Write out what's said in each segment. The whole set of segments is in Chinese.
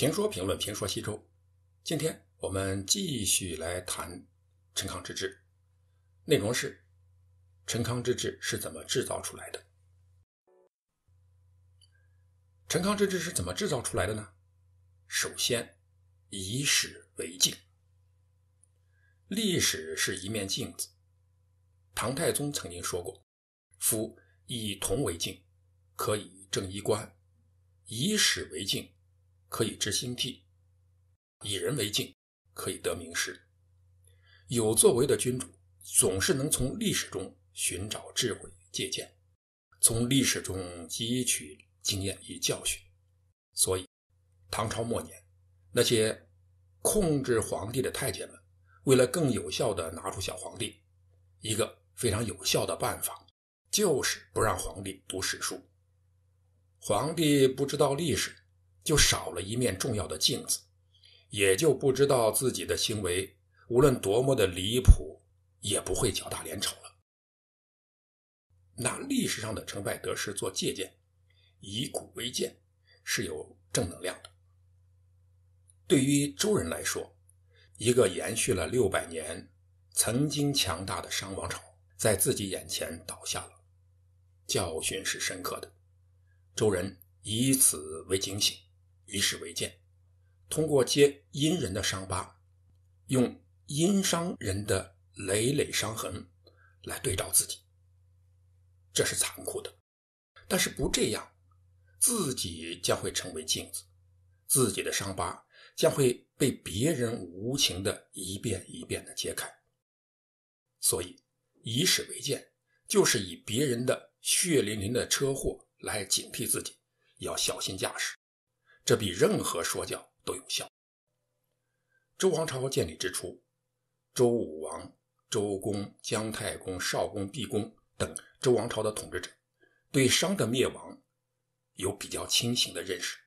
评说评论评说西周，今天我们继续来谈陈康之治。内容是陈康之治是怎么制造出来的？陈康之治是怎么制造出来的呢？首先，以史为镜。历史是一面镜子。唐太宗曾经说过：“夫以铜为镜，可以正衣冠；以史为镜。”可以知兴替，以人为镜，可以得名师。有作为的君主总是能从历史中寻找智慧借鉴，从历史中汲取经验与教训。所以，唐朝末年，那些控制皇帝的太监们，为了更有效地拿出小皇帝，一个非常有效的办法就是不让皇帝读史书。皇帝不知道历史。就少了一面重要的镜子，也就不知道自己的行为无论多么的离谱，也不会脚大连丑了。拿历史上的成败得失做借鉴，以古为鉴是有正能量的。对于周人来说，一个延续了六百年、曾经强大的商王朝，在自己眼前倒下了，教训是深刻的。周人以此为警醒。以史为鉴，通过揭阴人的伤疤，用阴伤人的累累伤痕来对照自己，这是残酷的。但是不这样，自己将会成为镜子，自己的伤疤将会被别人无情的一遍一遍的揭开。所以，以史为鉴，就是以别人的血淋淋的车祸来警惕自己，要小心驾驶。这比任何说教都有效。周王朝建立之初，周武王、周公、姜太公、少公、毕公等周王朝的统治者，对商的灭亡有比较清醒的认识：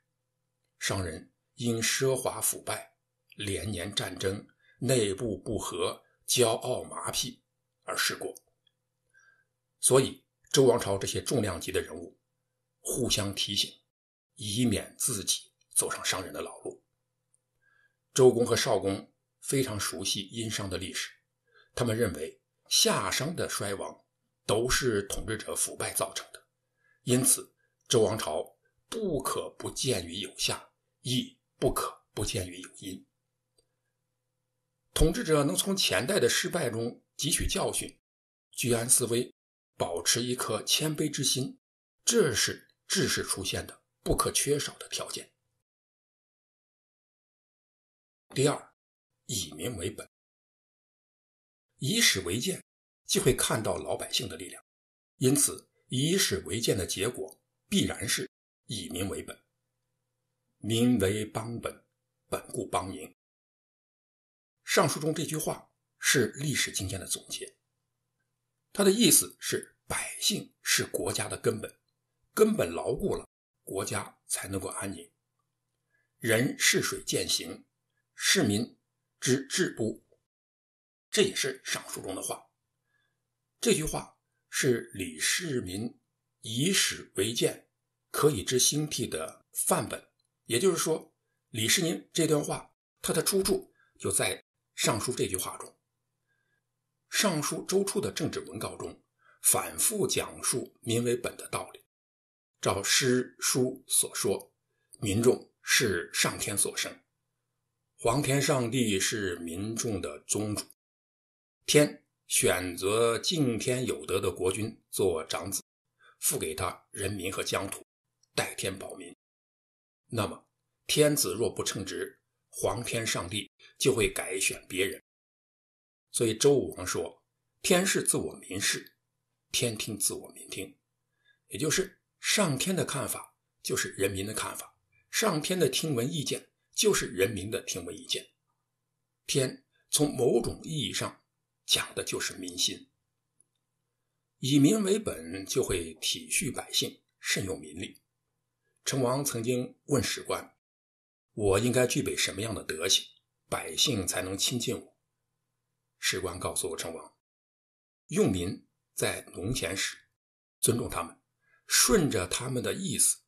商人因奢华腐败、连年战争、内部不和、骄傲麻痹而失国。所以，周王朝这些重量级的人物互相提醒，以免自己。走上商人的老路。周公和邵公非常熟悉殷商的历史，他们认为夏商的衰亡都是统治者腐败造成的，因此周王朝不可不见于有夏，亦不可不见于有殷。统治者能从前代的失败中汲取教训，居安思危，保持一颗谦卑之心，这是治世出现的不可缺少的条件。第二，以民为本，以史为鉴，就会看到老百姓的力量。因此，以史为鉴的结果必然是以民为本。民为邦本，本固邦宁。上述中这句话是历史经验的总结，它的意思是：百姓是国家的根本，根本牢固了，国家才能够安宁。人是水，践行。市民之治不，这也是尚书中的话。这句话是李世民以史为鉴，可以知兴替的范本。也就是说，李世民这段话，它的出处就在尚书这句话中。尚书周初的政治文告中，反复讲述民为本的道理。照诗书所说，民众是上天所生。皇天上帝是民众的宗主，天选择敬天有德的国君做长子，付给他人民和疆土，代天保民。那么天子若不称职，皇天上帝就会改选别人。所以周武王说：“天是自我民是，天听自我民听，也就是上天的看法就是人民的看法，上天的听闻意见。”就是人民的听闻意见，天从某种意义上讲的就是民心。以民为本，就会体恤百姓，慎用民力。成王曾经问史官：“我应该具备什么样的德行，百姓才能亲近我？”史官告诉成王：“用民在农闲时，尊重他们，顺着他们的意思，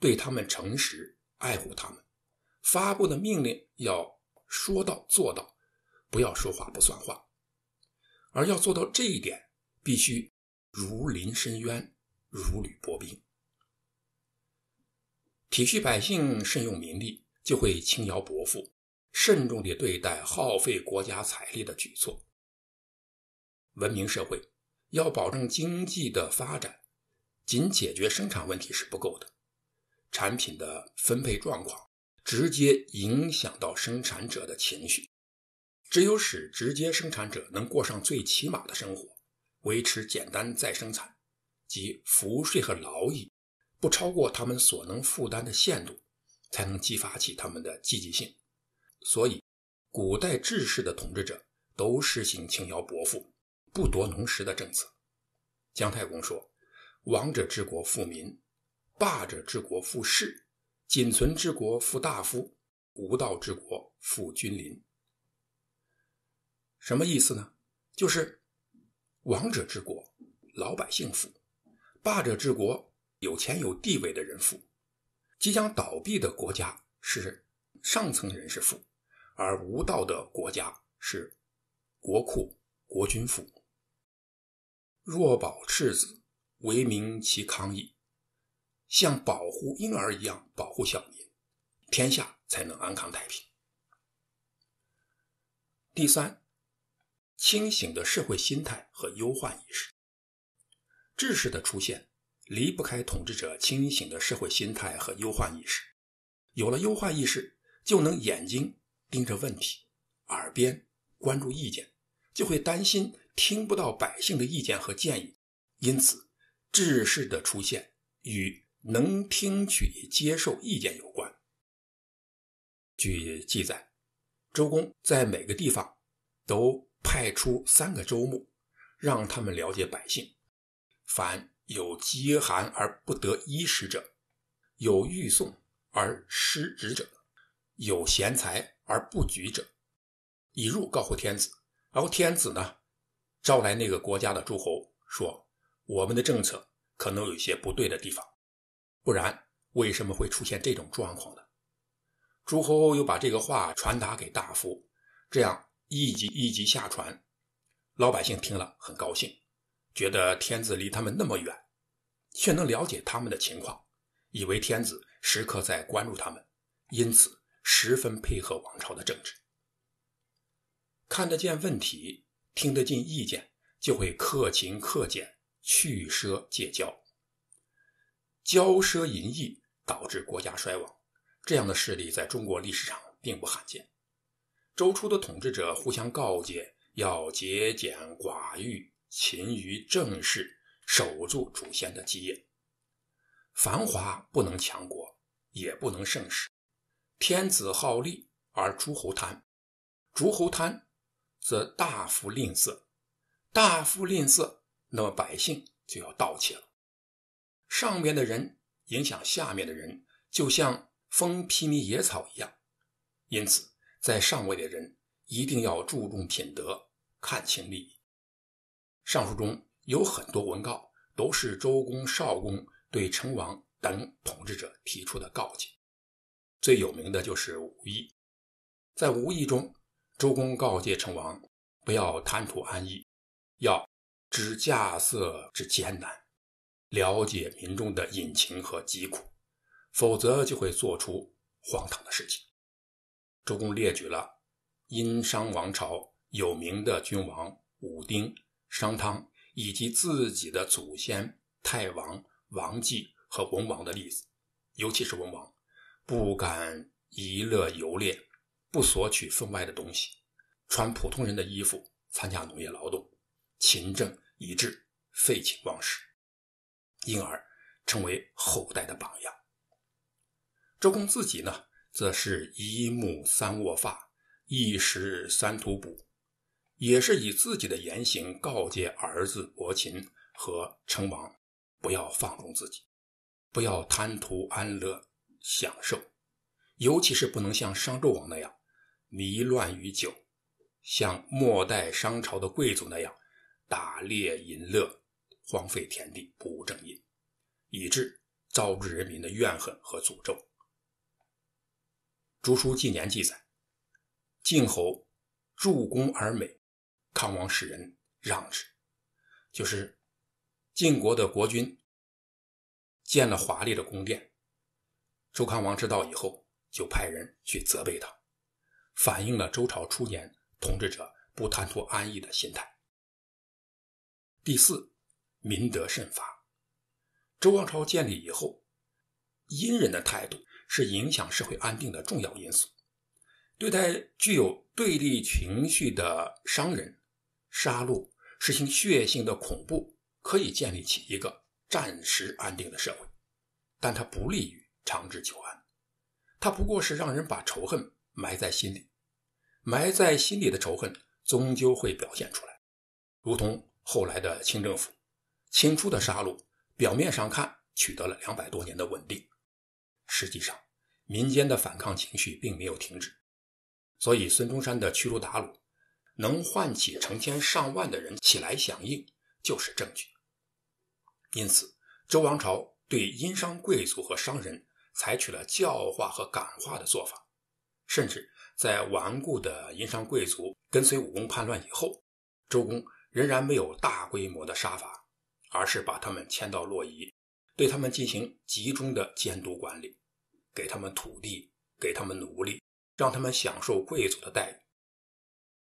对他们诚实，爱护他们。”发布的命令要说到做到，不要说话不算话，而要做到这一点，必须如临深渊，如履薄冰。体恤百姓，慎用民力，就会轻徭薄赋，慎重地对待耗费国家财力的举措。文明社会要保证经济的发展，仅解决生产问题是不够的，产品的分配状况。直接影响到生产者的情绪。只有使直接生产者能过上最起码的生活，维持简单再生产即服税和劳役不超过他们所能负担的限度，才能激发起他们的积极性。所以，古代治世的统治者都实行轻徭薄赋、不夺农时的政策。姜太公说：“王者治国富民，霸者治国富士。”仅存之国，富大夫；无道之国，富君临。什么意思呢？就是王者之国，老百姓富；霸者之国，有钱有地位的人富；即将倒闭的国家是上层人士富，而无道的国家是国库、国君富。若保赤子，为明其康矣。像保护婴儿一样保护小民，天下才能安康太平。第三，清醒的社会心态和忧患意识，志士的出现离不开统治者清醒的社会心态和忧患意识。有了忧患意识，就能眼睛盯着问题，耳边关注意见，就会担心听不到百姓的意见和建议。因此，志士的出现与能听取接受意见有关。据记载，周公在每个地方都派出三个周牧，让他们了解百姓。凡有饥寒而不得衣食者，有欲送而失职者，有贤才而不举者，以入告乎天子。然后天子呢，召来那个国家的诸侯，说我们的政策可能有些不对的地方。不然，为什么会出现这种状况呢？诸侯又把这个话传达给大夫，这样一级一级下传。老百姓听了很高兴，觉得天子离他们那么远，却能了解他们的情况，以为天子时刻在关注他们，因此十分配合王朝的政治。看得见问题，听得进意见，就会克勤克俭，去奢戒骄。骄奢淫逸导致国家衰亡，这样的事例在中国历史上并不罕见。周初的统治者互相告诫，要节俭寡欲、勤于政事，守住祖先的基业。繁华不能强国，也不能盛世。天子好利而诸侯贪，诸侯贪，则大夫吝啬；大夫吝啬，那么百姓就要盗窃了。上面的人影响下面的人，就像风披靡野草一样。因此，在上位的人一定要注重品德，看清利益。上述中有很多文告，都是周公、少公对成王等统治者提出的告诫。最有名的就是《武义》。在《武义》中，周公告诫成王不要贪图安逸，要知稼穑之艰难。了解民众的隐情和疾苦，否则就会做出荒唐的事情。周公列举了殷商王朝有名的君王武丁、商汤，以及自己的祖先太王、王季和文王的例子，尤其是文王，不敢以乐游猎，不索取分外的东西，穿普通人的衣服，参加农业劳动，勤政以治，废寝忘食。因而成为后代的榜样。周公自己呢，则是一木三握发，一时三吐哺，也是以自己的言行告诫儿子伯禽和成王，不要放纵自己，不要贪图安乐享受，尤其是不能像商纣王那样迷乱于酒，像末代商朝的贵族那样打猎淫乐。荒废田地，不务正业，以致招致人民的怨恨和诅咒。《竹书纪年》记载，晋侯入宫而美，康王使人让之，就是晋国的国君建了华丽的宫殿。周康王知道以后，就派人去责备他，反映了周朝初年统治者不贪图安逸的心态。第四。民德慎罚。周王朝建立以后，殷人的态度是影响社会安定的重要因素。对待具有对立情绪的商人，杀戮、实行血性的恐怖，可以建立起一个暂时安定的社会，但它不利于长治久安。它不过是让人把仇恨埋在心里，埋在心里的仇恨终究会表现出来，如同后来的清政府。清初的杀戮，表面上看取得了两百多年的稳定，实际上民间的反抗情绪并没有停止。所以，孙中山的驱逐打虏能唤起成千上万的人起来响应，就是证据。因此，周王朝对殷商贵族和商人采取了教化和感化的做法，甚至在顽固的殷商贵族跟随武功叛乱以后，周公仍然没有大规模的杀伐。而是把他们迁到洛邑，对他们进行集中的监督管理，给他们土地，给他们奴隶，让他们享受贵族的待遇。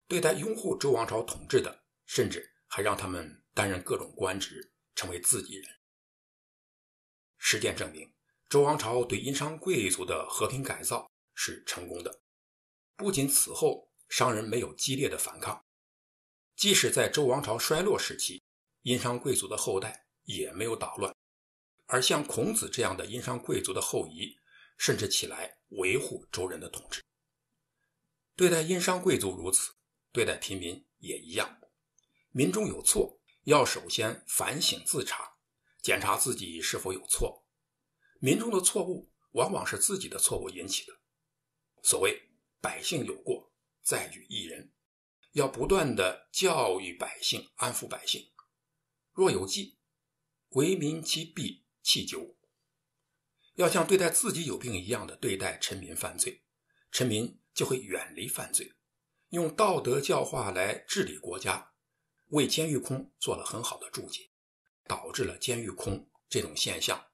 对待拥护周王朝统治的，甚至还让他们担任各种官职，成为自己人。实践证明，周王朝对殷商贵族的和平改造是成功的。不仅此后商人没有激烈的反抗，即使在周王朝衰落时期。殷商贵族的后代也没有捣乱，而像孔子这样的殷商贵族的后裔，甚至起来维护周人的统治。对待殷商贵族如此，对待平民也一样。民众有错，要首先反省自查，检查自己是否有错。民众的错误，往往是自己的错误引起的。所谓“百姓有过，在于一人”，要不断的教育百姓，安抚百姓。若有计，为民其弊弃酒，要像对待自己有病一样的对待臣民犯罪，臣民就会远离犯罪。用道德教化来治理国家，为监狱空做了很好的注解，导致了监狱空这种现象。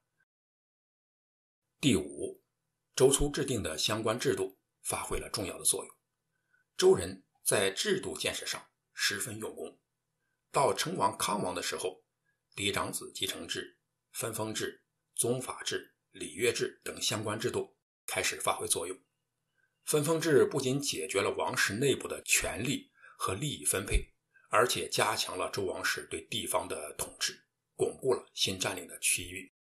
第五，周初制定的相关制度发挥了重要的作用。周人在制度建设上十分用功。到成王、康王的时候，嫡长子继承制、分封制、宗法制、礼乐制等相关制度开始发挥作用。分封制不仅解决了王室内部的权利和利益分配，而且加强了周王室对地方的统治，巩固了新占领的区域，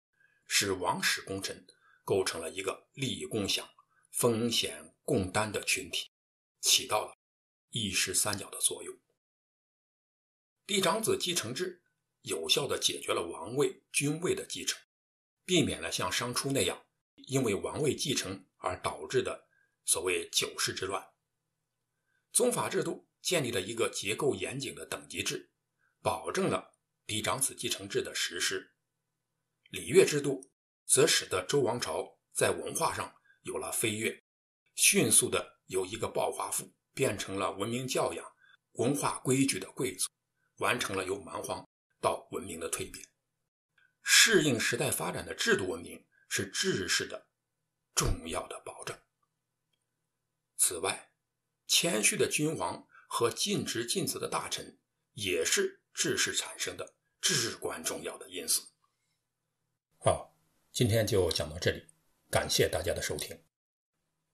使王室功臣构成了一个利益共享、风险共担的群体，起到了一石三角的作用。嫡长子继承制有效地解决了王位、军位的继承，避免了像商初那样因为王位继承而导致的所谓“九世之乱”。宗法制度建立了一个结构严谨的等级制，保证了嫡长子继承制的实施。礼乐制度则使得周王朝在文化上有了飞跃，迅速地由一个暴发户变成了文明教养、文化规矩的贵族。完成了由蛮荒到文明的蜕变，适应时代发展的制度文明是治世的重要的保证。此外，谦虚的君王和尽职尽责的大臣也是治世产生的至关重要的因素。好，今天就讲到这里，感谢大家的收听。